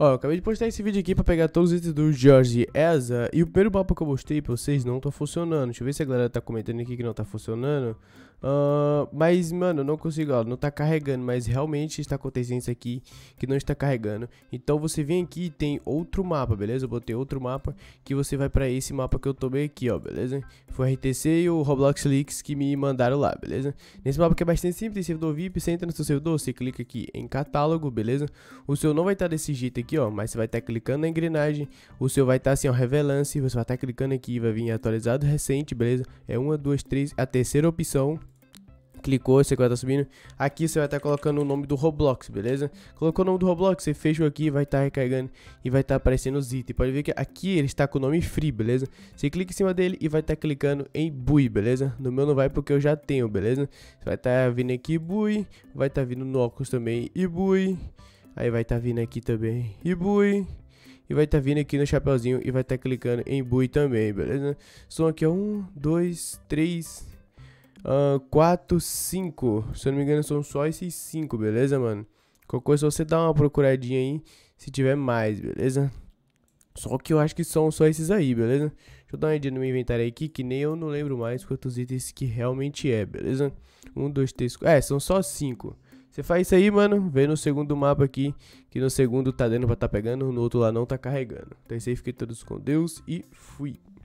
Ó, eu acabei de postar esse vídeo aqui pra pegar todos os itens do George Eza E o primeiro mapa que eu mostrei pra vocês não tá funcionando Deixa eu ver se a galera tá comentando aqui que não tá funcionando uh, Mas, mano, não consigo, ó, não tá carregando Mas realmente está acontecendo isso aqui, que não está carregando Então você vem aqui e tem outro mapa, beleza? Eu botei outro mapa que você vai pra esse mapa que eu tomei aqui, ó, beleza? Foi o RTC e o Roblox Leaks que me mandaram lá, beleza? Nesse mapa que é bastante simples, tem servidor VIP Você entra no seu servidor, você clica aqui em catálogo, beleza? O seu não vai estar tá desse jeito aqui aqui, ó, mas você vai estar tá clicando na engrenagem, o seu vai estar tá assim, ó, revelando você vai estar tá clicando aqui, vai vir atualizado recente, beleza? É uma, duas, três, a terceira opção, clicou, você vai estar tá subindo. Aqui você vai estar tá colocando o nome do Roblox, beleza? Colocou o nome do Roblox, você fechou aqui, vai estar tá recarregando e vai estar aparecendo os itens. Pode ver que aqui ele está com o nome free, beleza? Você clica em cima dele e vai estar clicando em bui, beleza? No meu não vai porque eu já tenho, beleza? Você vai estar vindo aqui bui, vai estar vindo no óculos também e bui. Aí vai estar tá vindo aqui também. E bui. E vai estar tá vindo aqui no chapeuzinho e vai estar tá clicando em bui também, beleza? Som aqui é 1, 2, 3, 4, 5. Se eu não me engano, são só esses 5, beleza, mano? Qualquer coisa, você dá uma procuradinha aí se tiver mais, beleza? Só que eu acho que são só esses aí, beleza? Deixa eu dar uma ideia no meu inventário aqui, que nem eu não lembro mais quantos itens que realmente é, beleza? Um, dois, três, quatro... É, são só cinco. Você faz isso aí, mano, vem no segundo mapa aqui, que no segundo tá dando pra tá pegando, no outro lá não tá carregando. Então é isso aí, fiquei todos com Deus e fui.